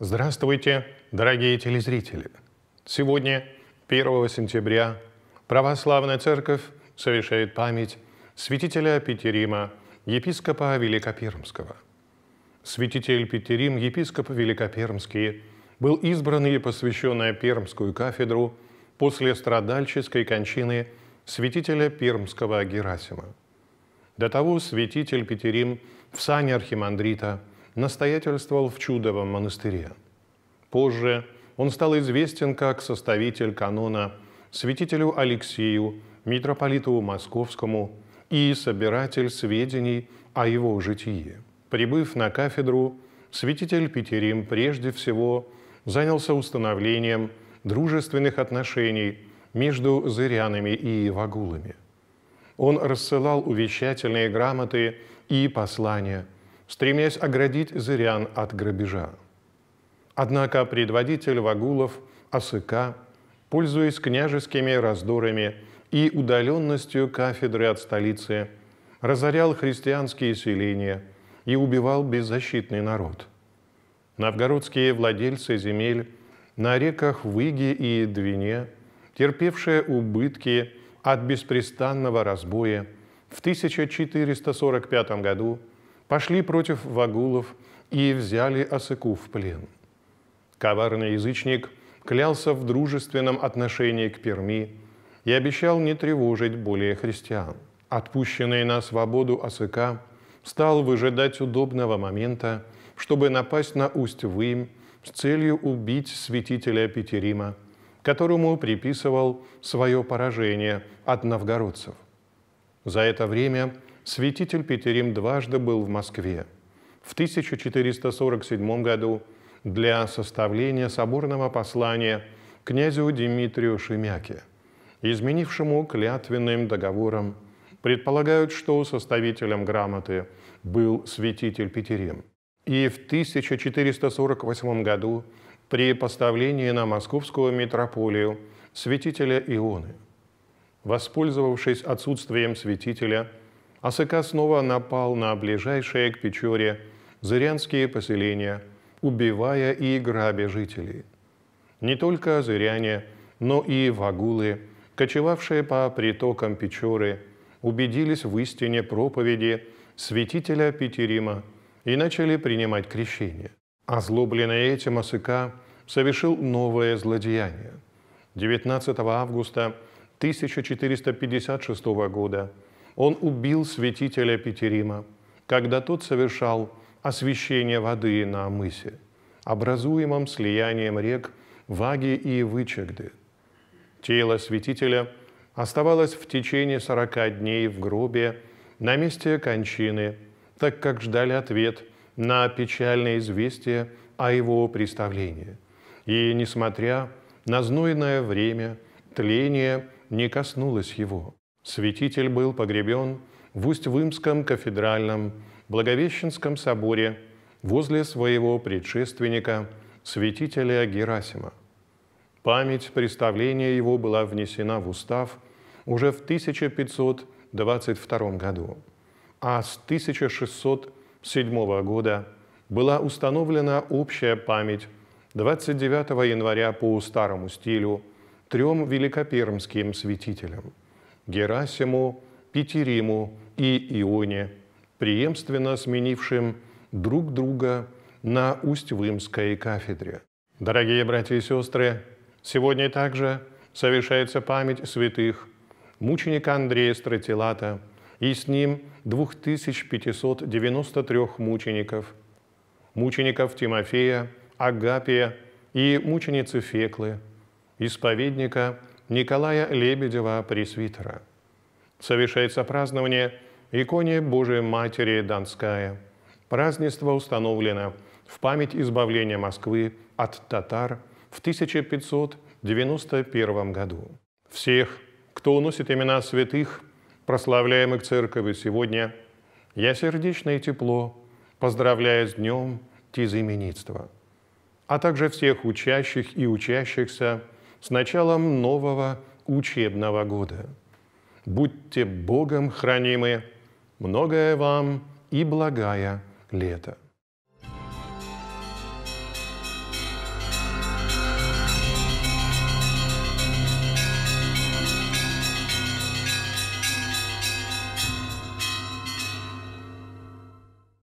Здравствуйте, дорогие телезрители! Сегодня, 1 сентября, Православная Церковь совершает память святителя Петерима, епископа Великопермского. Святитель Петерим, епископ Великопермский, был избран и посвящен на Пермскую кафедру после страдальческой кончины святителя Пермского Герасима. До того святитель Петерим в сане архимандрита – настоятельствовал в Чудовом монастыре. Позже он стал известен как составитель канона святителю Алексею, митрополиту Московскому и собиратель сведений о его житии. Прибыв на кафедру, святитель Петерим прежде всего занялся установлением дружественных отношений между зырянами и вагулами. Он рассылал увещательные грамоты и послания – стремясь оградить зырян от грабежа. Однако предводитель Вагулов, Асыка, пользуясь княжескими раздорами и удаленностью кафедры от столицы, разорял христианские селения и убивал беззащитный народ. Новгородские владельцы земель на реках Выги и Двине, терпевшие убытки от беспрестанного разбоя, в 1445 году пошли против вагулов и взяли Осыку в плен. Коварный язычник клялся в дружественном отношении к Перми и обещал не тревожить более христиан. Отпущенный на свободу Осыка стал выжидать удобного момента, чтобы напасть на Усть-Вым с целью убить святителя Петерима, которому приписывал свое поражение от новгородцев. За это время Святитель Петерим дважды был в Москве. В 1447 году для составления соборного послания князю Дмитрию Шемяке, изменившему клятвенным договором, предполагают, что составителем грамоты был святитель Петерим. И в 1448 году при поставлении на московскую митрополию святителя Ионы, воспользовавшись отсутствием святителя – АСК снова напал на ближайшие к Печоре зырянские поселения, убивая и грабя жителей. Не только зыряне, но и вагулы, кочевавшие по притокам Печоры, убедились в истине проповеди святителя Петерима и начали принимать крещение. Озлобленный этим Асыка совершил новое злодеяние. 19 августа 1456 года – он убил святителя Петерима, когда тот совершал освящение воды на мысе, образуемом слиянием рек Ваги и Вычегды. Тело святителя оставалось в течение сорока дней в гробе на месте кончины, так как ждали ответ на печальное известие о его представлении. И, несмотря на знойное время, тление не коснулось его – Святитель был погребен в Усть-Вымском кафедральном Благовещенском соборе возле своего предшественника, святителя Герасима. Память представления его была внесена в устав уже в 1522 году, а с 1607 года была установлена общая память 29 января по старому стилю трем великопермским святителям – Герасиму, Петериму и Ионе, преемственно сменившим друг друга на Усть-Вымской кафедре. Дорогие братья и сестры, сегодня также совершается память святых мученика Андрея Стратилата и с ним 2593 мучеников, мучеников Тимофея, Агапия и мученицы Феклы, исповедника Николая Лебедева, пресвитера. Совершается празднование иконе Божией Матери Донская. Празднество установлено в память избавления Москвы от татар в 1591 году. Всех, кто уносит имена святых, прославляемых церковью сегодня, я сердечно и тепло поздравляю с днем тизыменитства, а также всех учащих и учащихся – с началом нового учебного года. Будьте Богом хранимы, многое вам и благая лето.